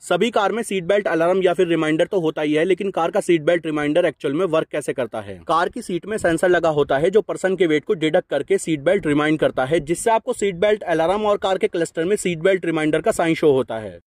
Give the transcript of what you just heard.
सभी कार में seat belt alarm या फिर रिमाइंडर तो होता ही है लेकिन कार का सीट बेल्ट रिमाइंडर एक्चुअल में वर्क कैसे करता है कार की सीट में सेंसर लगा होता है जो पर्सन के वेट को डिडक्ट करके सीट बेल्ट रिमाइंड करता है जिससे आपको सीट बेल्ट अलार्म और कार के क्लस्टर में सीट बेल्ट रिमाइंडर का साइन शो होता है